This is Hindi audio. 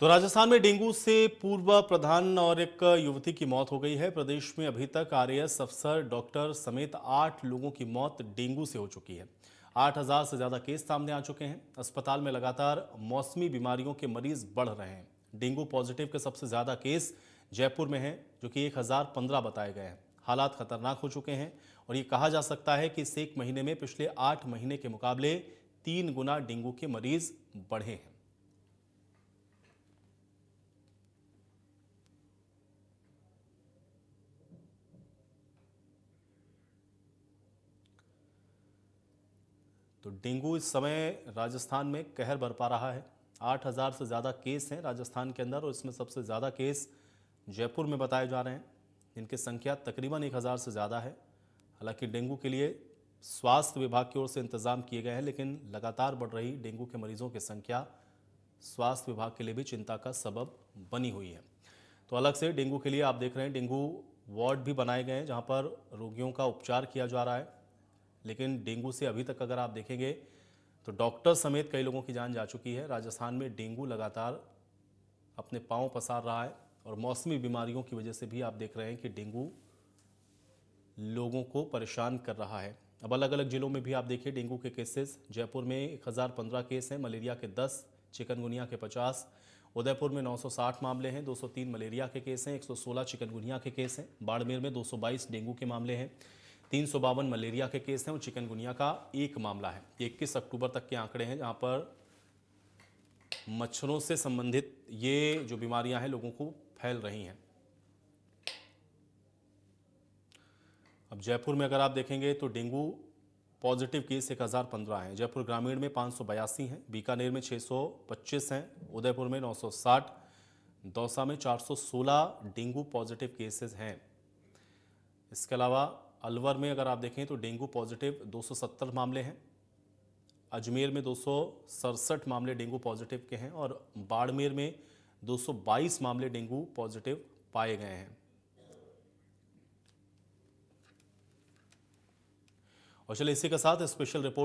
तो राजस्थान में डेंगू से पूर्व प्रधान और एक युवती की मौत हो गई है प्रदेश में अभी तक आर अफसर डॉक्टर समेत आठ लोगों की मौत डेंगू से हो चुकी है आठ हजार से ज्यादा केस सामने आ चुके हैं अस्पताल में लगातार मौसमी बीमारियों के मरीज बढ़ रहे हैं डेंगू पॉजिटिव के सबसे ज्यादा केस जयपुर में हैं जो कि एक बताए गए हैं हालात खतरनाक हो चुके हैं और ये कहा जा सकता है कि इस एक महीने में पिछले आठ महीने के मुकाबले तीन गुना डेंगू के मरीज बढ़े हैं तो डेंगू इस समय राजस्थान में कहर बरपा रहा है 8000 से ज़्यादा केस हैं राजस्थान के अंदर और इसमें सबसे ज़्यादा केस जयपुर में बताए जा रहे हैं जिनकी संख्या तकरीबन 1000 से ज़्यादा है हालांकि डेंगू के लिए स्वास्थ्य विभाग की ओर से इंतजाम किए गए हैं लेकिन लगातार बढ़ रही डेंगू के मरीजों की संख्या स्वास्थ्य विभाग के लिए भी चिंता का सबब बनी हुई है तो अलग से डेंगू के लिए आप देख रहे हैं डेंगू वार्ड भी बनाए गए हैं जहाँ पर रोगियों का उपचार किया जा रहा है लेकिन डेंगू से अभी तक अगर आप देखेंगे तो डॉक्टर समेत कई लोगों की जान जा चुकी है राजस्थान में डेंगू लगातार अपने पाँव पसार रहा है और मौसमी बीमारियों की वजह से भी आप देख रहे हैं कि डेंगू लोगों को परेशान कर रहा है अब अलग अलग ज़िलों में भी आप देखिए डेंगू के केसेस जयपुर में 1015 केस हैं मलेरिया के 10 चिकनगुनिया के 50 उदयपुर में 960 मामले हैं 203 मलेरिया के केस हैं 116 चिकनगुनिया के केस हैं बाड़मेर में 222 डेंगू के मामले हैं तीन सौ बावन मलेरिया के केस हैं और चिकनगुनिया का एक मामला है इक्कीस अक्टूबर तक के आंकड़े हैं जहां पर मच्छरों से संबंधित ये जो बीमारियां हैं लोगों को फैल रही हैं अब जयपुर में अगर आप देखेंगे तो डेंगू पॉजिटिव केस एक हज़ार पंद्रह हैं जयपुर ग्रामीण में पाँच सौ बयासी हैं बीकानेर में छः सौ पच्चीस हैं उदयपुर में नौ सौ साठ दौसा में चार सौ सोलह डेंगू पॉजिटिव केसेस हैं इसके अलावा अलवर में अगर आप देखें तो डेंगू पॉजिटिव 270 मामले हैं अजमेर में दो मामले डेंगू पॉजिटिव के हैं और बाड़मेर में 222 मामले डेंगू पॉजिटिव पाए गए हैं और चलिए इसी के साथ स्पेशल रिपोर्ट